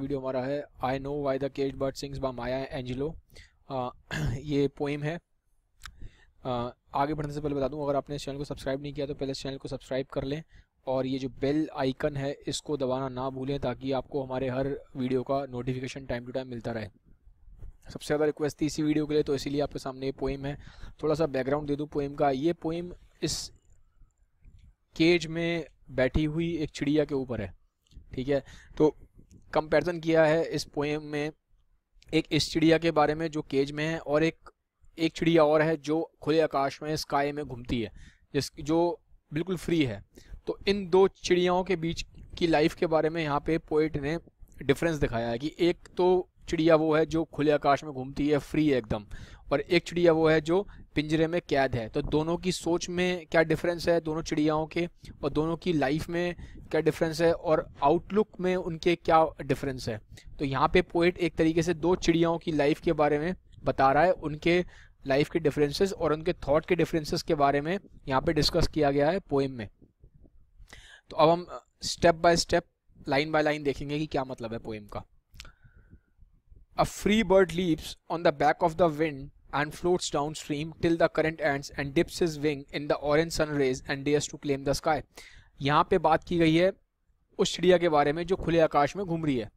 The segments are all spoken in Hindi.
का वीडियो हमारा है I know why the cage bird sings by Maya Angelou ये पोइम है uh, आगे बढ़ने से पहले बता दूं अगर आपने इस चैनल को सब्सक्राइब नहीं किया तो पहले इस चैनल को सब्सक्राइब कर लें और ये जो बेल आइकन है इसको दबाना ना भूलें ताकि आपको हमारे हर वीडियो का नोटिफिकेशन टाइम टू टाइम मिलता रहे सबसे ज़्यादा रिक्वेस्ट थी इसी वीडियो के लिए तो इसीलिए आपके सामने ये पोइम है थोड़ा सा बैकग्राउंड दे दूँ पोइम का ये पोइम इस केज में बैठी हुई एक चिड़िया के ऊपर है ठीक है तो कंपैरिजन किया है इस पोएम में एक इस चिड़िया के बारे में जो केज में है और एक एक चिड़िया और है जो खुले आकाश में स्काई में घूमती है जिस जो बिल्कुल फ्री है तो इन दो चिड़ियाओं के बीच की लाइफ के बारे में यहाँ पे पोइट ने डिफरेंस दिखाया है कि एक तो चिड़िया वो है जो खुले आकाश में घूमती है फ्री है एकदम और एक चिड़िया वो है जो पिंजरे में कैद है तो दोनों की सोच में क्या डिफरेंस है दोनों चिड़ियाओं के और दोनों की लाइफ में क्या डिफरेंस है और आउटलुक में उनके क्या डिफरेंस है तो यहाँ पे पोइट एक तरीके से दो चिड़ियाओं की लाइफ के बारे में बता रहा है उनके लाइफ के डिफरेंसेस और उनके थॉट के डिफरेंसेस के बारे में यहाँ पे डिस्कस किया गया है पोएम में तो अब हम step by step line by line देखेंगे कि क्या मतलब है पोएम का a free bird leaves on the back of the wind and floats downstream till the current ends and dips his wing in the orange sun rays and dares to claim the sky. यहाँ पे बात की गई है उस चिड़िया के बारे में जो खुले आकाश में घूम रही है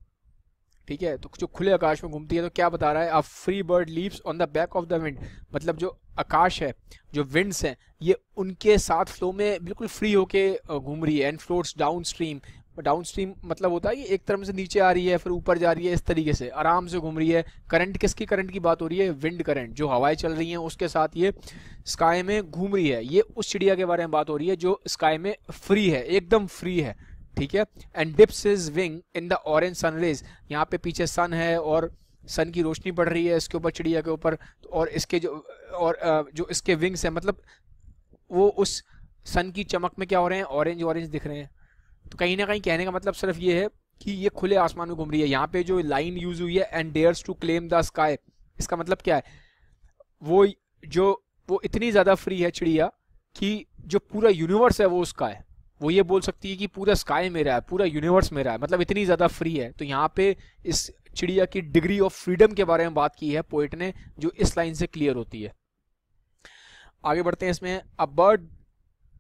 ठीक है तो जो खुले आकाश में घूमती है तो क्या बता रहा है a free bird leaves on the back of the wind मतलब जो आकाश है जो विंड्स हैं ये उनके साथ फ्लो में बिल्कुल फ्री होके घूम रही है and floats downstream downstream मतलब होता है ये एक तरफ से नीचे आ रही है फिर ऊपर जा रही है इस तरीके से आराम से घूम रही है करंट किसकी करंट की बात हो रही है विंड करंट जो हवाएं चल रही हैं उसके साथ ये स्काई में घूम रही है ये उस चिड़िया के बारे में बात हो रही है जो स्काई में फ्री है एकदम फ्री है ठीक है and dips his wing in the orange sun rays यहाँ पे पीछे सन है और सन की रोशनी पड़ रही है इसके ऊपर चिड़िया के ऊपर और इसके जो और जो इसके विंग्स हैं मतलब वो उस सन की चमक में क्या हो रहे हैं ऑरेंज ऑरेंज दिख रहे हैं तो कहीं ना कहीं कहने का मतलब सिर्फ ये है कि ये खुले आसमान में घूम रही है यहाँ पे जो लाइन यूज हुई है and dares to claim the sky इसका मतलब क्या है वो जो वो इतनी ज़्यादा फ्री है चिड़िया कि जो पूरा यूनिवर्स है वो उसका है वो ये बोल सकती है कि पूरा स्काई मेरा है पूरा यूनिवर्स मेरा है मतलब इतनी ज़्यादा फ्री है तो यहाँ पे इस चिड़िया की डिग्री ऑफ फ्रीडम के बारे में बात की है पोइट ने जो इस लाइन से क्लियर होती है आगे बढ़ते हैं इसमें a bird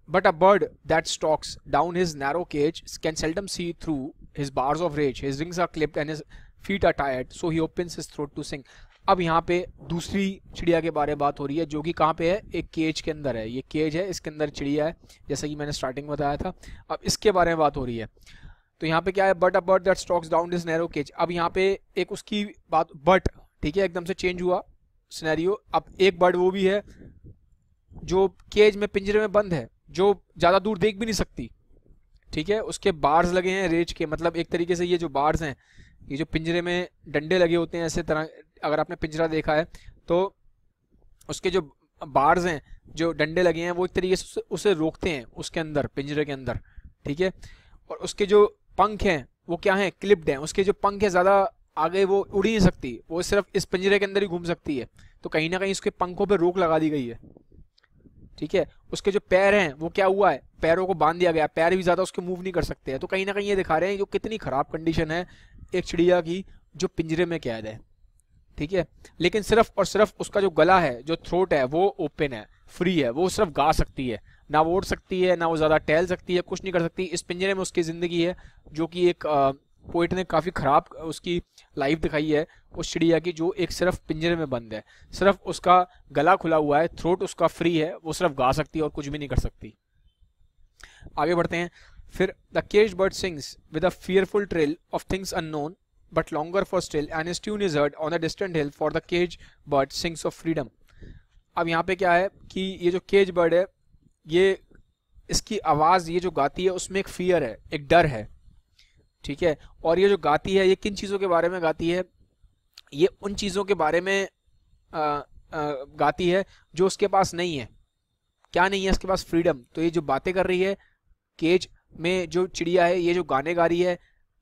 But a bird that stalks down his narrow cage can seldom see through his bars of rage. His wings are clipped and his feet are tired, so he opens his throat to sing. अब यहाँ पे दूसरी चिड़िया के बारे में बात हो रही है जो कि कहाँ पे है एक केज के अंदर है ये केज है इसके अंदर चिड़िया है जैसा कि मैंने स्टार्टिंग में बताया था अब इसके बारे में बात हो रही है तो यहाँ पे क्या है but a bird that stalks down this narrow cage अब यहाँ पे एक उसकी बात बट ठीक है एकदम से चेंज हुआ सिनेरियो अब एक बर्ड वो भी है जो केज में पिंजरे में बंद है जो ज़्यादा दूर देख भी नहीं सकती ठीक है उसके बार्स लगे हैं रेज के मतलब एक तरीके से ये जो बार्स हैं ये जो पिंजरे में डंडे लगे होते हैं ऐसे तरह अगर आपने पिंजरा देखा है तो उसके जो बार्स हैं जो डंडे लगे हैं वो एक तरीके से उसे रोकते हैं उसके अंदर पिंजरे के अंदर ठीक है और उसके जो पंख हैं वो क्या हैं क्लिप्ड हैं उसके जो पंख हैं ज़्यादा आगे वो उड़ ही नहीं सकती वो सिर्फ इस पिंजरे के अंदर ही घूम सकती है तो कहीं ना कहीं उसके पंखों पर रोक लगा दी गई है ठीक है उसके जो पैर हैं वो क्या हुआ है पैरों को बांध दिया गया पैर भी ज़्यादा उसके मूव नहीं कर सकते हैं तो कहीं ना कहीं ये दिखा रहे हैं जो कितनी ख़राब कंडीशन है एक चिड़िया की जो पिंजरे में कैद है ठीक है लेकिन सिर्फ और सिर्फ उसका जो गला है जो थ्रोट है वो ओपन है फ्री है वो सिर्फ गा सकती है ना वो उड़ सकती है ना वो ज़्यादा टहल सकती है कुछ नहीं कर सकती इस पिंजरे में उसकी ज़िंदगी है जो कि एक पोइट ने काफ़ी ख़राब उसकी लाइफ दिखाई है उस चिड़िया की जो एक सिर्फ पिंजरे में बंद है सिर्फ उसका गला खुला हुआ है थ्रोट उसका फ्री है वो सिर्फ गा सकती है और कुछ भी नहीं कर सकती आगे बढ़ते हैं फिर the cage bird sings with a fearful trill of things unknown but longer for still and his tune is heard on a distant hill for the cage bird sings of freedom अब यहाँ पे क्या है कि ये जो केज बर्ड है ये इसकी आवाज़ ये जो गाती है उसमें एक फियर है एक डर है ठीक है और ये जो गाती है ये किन चीज़ों के बारे में गाती है ये उन चीज़ों के बारे में आ, आ, गाती है जो उसके पास नहीं है क्या नहीं है उसके पास फ्रीडम तो ये जो बातें कर रही है केज में जो चिड़िया है ये जो गाने गा रही है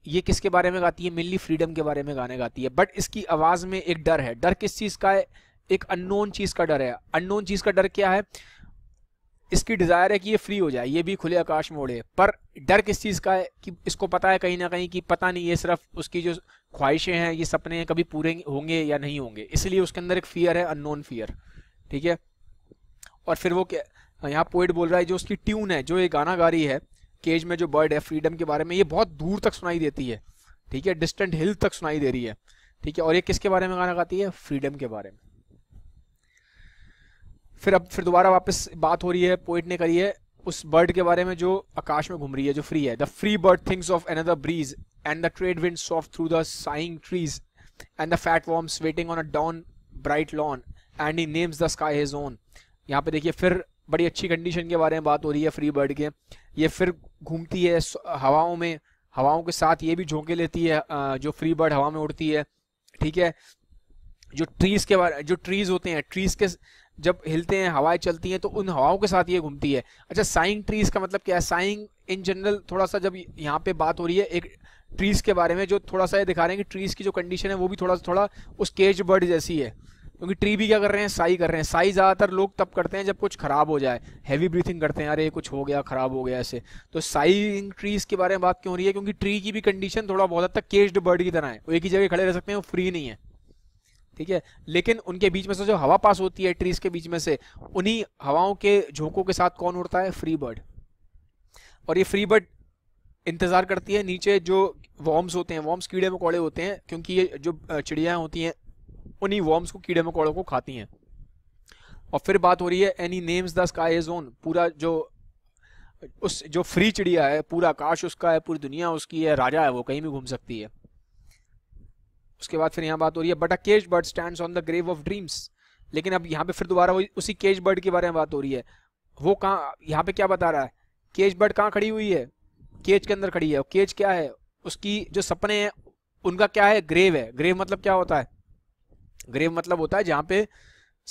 ये किसके बारे में गाती है मिली फ्रीडम के बारे में गाने गाती है बट इसकी आवाज़ में एक डर है डर किस चीज़ का है एक अननोन चीज़ का डर है अननोन चीज़ का डर क्या है इसकी डिज़ायर है कि ये फ्री हो जाए ये भी खुले आकाश में उड़े पर डर किस चीज़ का है कि इसको पता है कहीं ना कहीं कि पता नहीं ये सिर्फ उसकी जो ख्वाहिशें हैं ये सपने हैं कभी पूरे होंगे या नहीं होंगे इसलिए उसके अंदर एक फियर है अननोन फियर ठीक है और फिर वो क्या यहाँ पोइट बोल रहा है जो उसकी ट्यून है जो ये गाना गा रही है केज में जो बर्ड है फ्रीडम के बारे में ये बहुत दूर तक सुनाई देती है ठीक है डिस्टेंट हिल तक सुनाई दे रही है ठीक है और ये किसके बारे में गाना गाती है फ्रीडम के बारे में फिर अब फिर दोबारा वापस बात हो रही है पोइट ने करी है उस बर्ड के बारे में जो आकाश में घूम रही है जो फ्री है the free bird thinks of another breeze and the trade wind soft through the sighing trees and the fat worm waiting on a dawn bright lawn and he names the sky his own यहाँ पे देखिए फिर बड़ी अच्छी कंडीशन के बारे में बात हो रही है फ्री बर्ड के ये फिर घूमती है हवाओं में हवाओं के साथ ये भी झोंके लेती है जो फ्री बर्ड हवा में उड़ती है ठीक है जो ट्रीज के बारे जो ट्रीज होते हैं ट्रीज के जब हिलते हैं हवाएं चलती हैं तो उन हवाओं के साथ ये घूमती है अच्छा साइंग ट्रीज का मतलब क्या है साइंग इन जनरल थोड़ा सा जब यहाँ पे बात हो रही है एक ट्रीज के बारे में जो थोड़ा सा ये दिखा रहे हैं कि ट्रीज की जो कंडीशन है वो भी थोड़ा सा थोड़ा उस केज बर्ड जैसी है क्योंकि ट्री भी क्या कर रहे हैं साई कर रहे हैं साई ज़्यादातर लोग तब करते हैं जब कुछ ख़राब हो जाए हैवी ब्रीथिंग करते हैं अरे कुछ हो गया ख़राब हो गया ऐसे तो साइंग ट्रीज़ के बारे में बात क्यों हो रही है क्योंकि ट्री की भी कंडीशन थोड़ा बहुत हद तक केज्ड बर्ड की तरह है वो एक ही जगह खड़े रह सकते हैं वो फ्री नहीं है ठीक है लेकिन उनके बीच में से जो हवा पास होती है ट्रीज के बीच में से उन्हीं हवाओं के झोंकों के साथ कौन उड़ता है फ्री बर्ड और ये फ्री बर्ड इंतजार करती है नीचे जो वॉर्म्स होते हैं वॉर्म्स कीड़े मकोड़े होते हैं क्योंकि ये जो चिड़िया होती हैं उन्हीं वॉर्म्स को कीड़े मकोड़ों को खाती हैं और फिर बात हो रही है any names the sky zone पूरा जो उस जो फ्री चिड़िया है पूरा आकाश उसका है पूरी दुनिया उसकी है राजा है वो कहीं भी घूम सकती है उसके बाद फिर यहाँ बात हो रही है but a cage bird stand on the grave of dreams लेकिन अब यहाँ पे फिर दोबारा वही उसी केज बर्ड के बारे में बात हो रही है वो कहाँ यहाँ पे क्या बता रहा है केज बर्ड कहाँ खड़ी हुई है केज के अंदर खड़ी है केज क्या है उसकी जो सपने हैं उनका क्या है ग्रेव है ग्रेव मतलब क्या होता है ग्रेव मतलब होता है जहाँ पे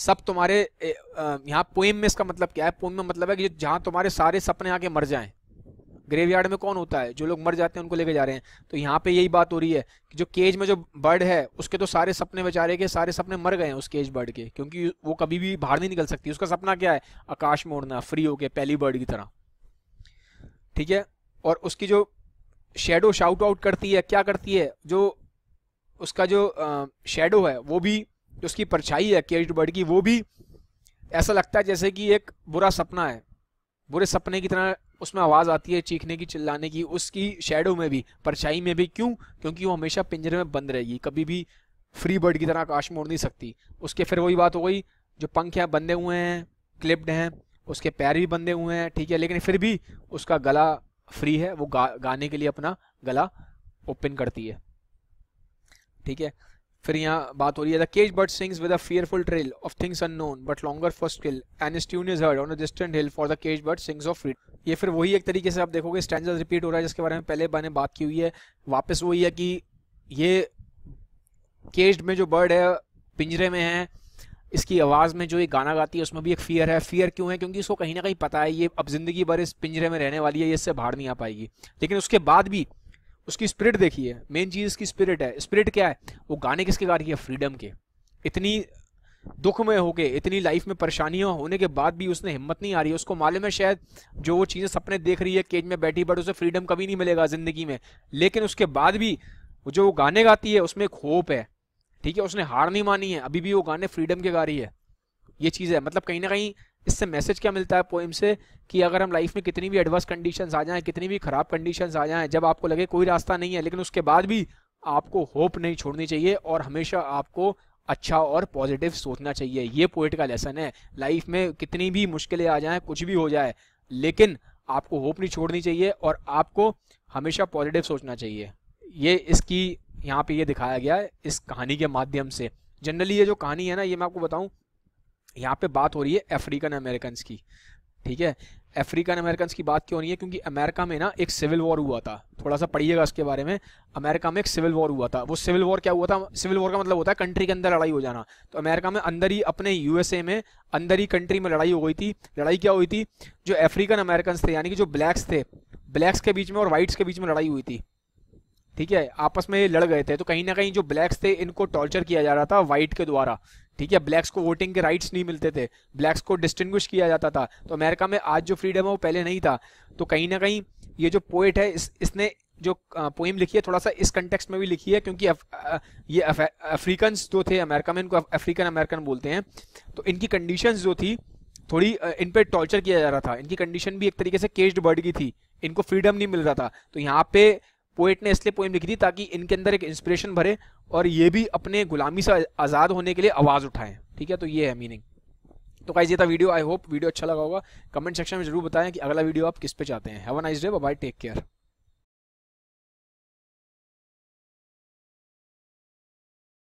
सब तुम्हारे यहाँ पोइम में इसका मतलब क्या है पोएम में मतलब है कि जहाँ तुम्हारे सारे सपने आके मर जाएं ग्रेवयार्ड में कौन होता है जो लोग मर जाते हैं उनको लेके जा रहे हैं तो यहाँ पे यही बात हो रही है कि जो केज में जो बर्ड है उसके तो सारे सपने बेचारे के सारे सपने मर गए हैं उस केज बर्ड के क्योंकि वो कभी भी बाहर नहीं निकल सकती उसका सपना क्या है आकाश में उड़ना फ्री होके पहली बर्ड की तरह ठीक है और उसकी जो शेडो शाउट आउट करती है क्या करती है जो उसका जो शेडो है वो भी जो उसकी परछाई है केज बर्ड की वो भी ऐसा लगता है जैसे कि एक बुरा सपना है बुरे सपने की तरह उसमें आवाज़ आती है चीखने की चिल्लाने की उसकी शेडो में भी परछाई में भी क्यों क्योंकि वो हमेशा पिंजरे में बंद रहेगी कभी भी फ्री बर्ड की तरह आकाश मोड़ नहीं सकती उसके फिर वही बात हो गई जो पंख हैं बंधे हुए हैं क्लिप्ड हैं उसके पैर भी बंधे हुए हैं ठीक है लेकिन फिर भी उसका गला फ्री है वो गा, गाने के लिए अपना गला ओपन करती है ठीक है फिर यहाँ बात हो रही है the cage bird sings with a fearful trill of things unknown but longer for still and tune is heard on a distant hill for the cage bird sings of freedom ये फिर वही एक तरीके से आप देखोगे स्टैंडर्ड रिपीट हो रहा है जिसके बारे में पहले मैंने बात की हुई है वापस वही है कि ये केज्ड में जो बर्ड है पिंजरे में है इसकी आवाज़ में जो एक गाना गाती है उसमें भी एक फ़ियर है फ़ियर क्यों है क्योंकि इसको कहीं ना कहीं पता है ये अब ज़िंदगी भर इस पिंजरे में रहने वाली है ये इससे बाहर नहीं आ पाएगी लेकिन उसके बाद भी उसकी स्पिरिट देखिए मेन चीज़ उसकी स्पिरिट है स्पिरिट क्या है वो गाने किसके गा रही है फ्रीडम के इतनी दुख में हो गए इतनी लाइफ में परेशानियां होने के बाद भी उसने हिम्मत नहीं आ रही है उसको मालूम है शायद जो वो चीज़ें सपने देख रही है केज में बैठी बट उसे फ्रीडम कभी नहीं मिलेगा ज़िंदगी में लेकिन उसके बाद भी जो वो गाने गाती है उसमें एक होप है ठीक है उसने हार नहीं मानी है अभी भी वो गाने फ्रीडम के गा रही है ये चीज़ है मतलब कहीं ना कहीं इससे मैसेज क्या मिलता है पोइम से कि अगर हम लाइफ में कितनी भी एडवर्स कंडीशंस आ जाएं कितनी भी ख़राब कंडीशंस आ जाएं जब आपको लगे कोई रास्ता नहीं है लेकिन उसके बाद भी आपको होप नहीं छोड़नी चाहिए और हमेशा आपको अच्छा और पॉजिटिव सोचना चाहिए ये पोइट का लेसन है लाइफ में कितनी भी मुश्किलें आ जाएं कुछ भी हो जाए लेकिन आपको होप नहीं छोड़नी चाहिए और आपको हमेशा पॉजिटिव सोचना चाहिए ये इसकी यहाँ पे ये दिखाया गया है इस कहानी के माध्यम से जनरली ये जो कहानी है ना ये मैं आपको बताऊँ यहाँ पे बात हो रही है अफ्रीकन अमेरिकन की ठीक है अफ्रीकन अमेरिकन की बात क्यों नहीं है क्योंकि अमेरिका में ना एक सिविल वॉर हुआ था थोड़ा सा पढ़िएगा उसके बारे में अमेरिका में एक सिविल वॉर हुआ था वो सिविल वॉर क्या हुआ था सिविल वॉर का मतलब होता है कंट्री के अंदर लड़ाई हो जाना तो अमेरिका में अंदर ही अपने यूएसए में अंदर ही कंट्री में लड़ाई हो गई थी लड़ाई क्या हुई थी जो अफ्रीकन अमेरिकन थे यानी कि जो ब्लैक्स थे ब्लैक्स के बीच में और वाइट्स के बीच में लड़ाई हुई थी ठीक है आपस में लड़ गए थे तो कहीं ना कहीं जो ब्लैक्स थे इनको टॉर्चर किया जा रहा था वाइट के द्वारा ठीक है ब्लैक्स को वोटिंग के राइट्स नहीं मिलते थे ब्लैक्स को डिस्टिंग्विश किया जाता था तो अमेरिका में आज जो फ्रीडम है वो पहले नहीं था तो कहीं ना कहीं ये जो पोइट है इस, इसने जो पोइम लिखी है थोड़ा सा इस कंटेक्स्ट में भी लिखी है क्योंकि अफ, आ, ये अफ्रीकन जो थे अमेरिका में इनको अफ्रीकन अमेरिकन बोलते हैं तो इनकी कंडीशन जो थी थोड़ी इन पर टॉर्चर किया जा रहा था इनकी कंडीशन भी एक तरीके से केज्ड बर्ड की थी इनको फ्रीडम नहीं मिल रहा था तो यहाँ पे पोइट ने इसलिए पोइम लिखी थी ताकि इनके अंदर एक इंस्पिरेशन भरे और ये भी अपने गुलामी से आज़ाद होने के लिए आवाज़ उठाएं ठीक है तो ये है मीनिंग तो गाइज ये था वीडियो आई होप वीडियो अच्छा लगा होगा कमेंट सेक्शन में जरूर बताएं कि अगला वीडियो आप किस पे चाहते हैं have a nice day bye take care